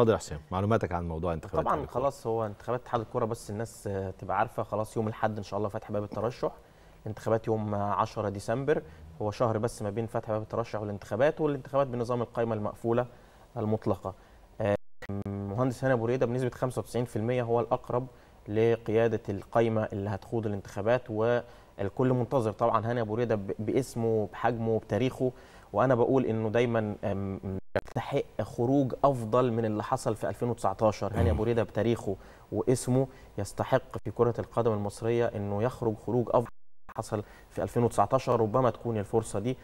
اتفضل حسام معلوماتك عن موضوع انتخابات طبعا خلاص هو انتخابات اتحاد الكوره بس الناس تبقى عارفه خلاص يوم الاحد ان شاء الله فتح باب الترشح انتخابات يوم 10 ديسمبر هو شهر بس ما بين فتح باب الترشح والانتخابات والانتخابات بنظام القائمه المقفوله المطلقه مهندس هنا ابو ريده بنسبه 95% هو الاقرب لقياده القايمه اللي هتخوض الانتخابات والكل منتظر طبعا هاني ابو ريده باسمه بحجمه بتاريخه وانا بقول انه دايما يستحق خروج افضل من اللي حصل في 2019 هاني ابو ريده بتاريخه واسمه يستحق في كره القدم المصريه انه يخرج خروج افضل من اللي حصل في 2019 ربما تكون الفرصه دي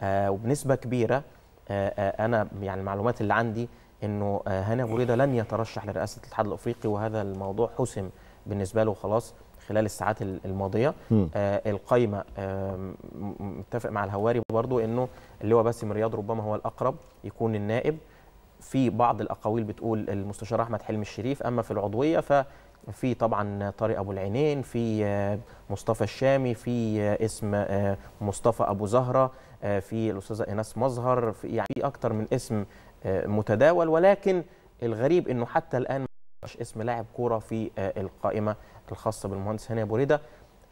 آه، وبنسبه كبيره آه، آه، انا يعني المعلومات اللي عندي انه هاني ابو ريده لن يترشح لرئاسه الاتحاد الافريقي وهذا الموضوع حسم بالنسبه له خلاص خلال الساعات الماضيه آه القايمه آه متفق مع الهواري برضو انه اللواء باسم رياض ربما هو الاقرب يكون النائب في بعض الاقاويل بتقول المستشار احمد حلمي الشريف اما في العضويه ف في طبعا طارق ابو العينين في آه، مصطفى الشامي في آه، اسم آه، مصطفى ابو زهره في الاستاذه ايناس مظهر في يعني في اكتر من اسم متداول ولكن الغريب انه حتى الان يبقاش اسم لاعب كوره في آه، القائمه الخاصه بالمهندس هاني ابو ريده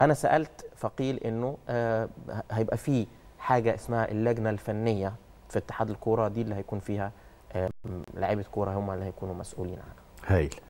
انا سالت فقيل انه آه، هيبقى في حاجه اسمها اللجنه الفنيه في اتحاد الكوره دي اللي هيكون فيها آه، لعيبه كوره هم اللي هيكونوا مسؤولين عنها هايل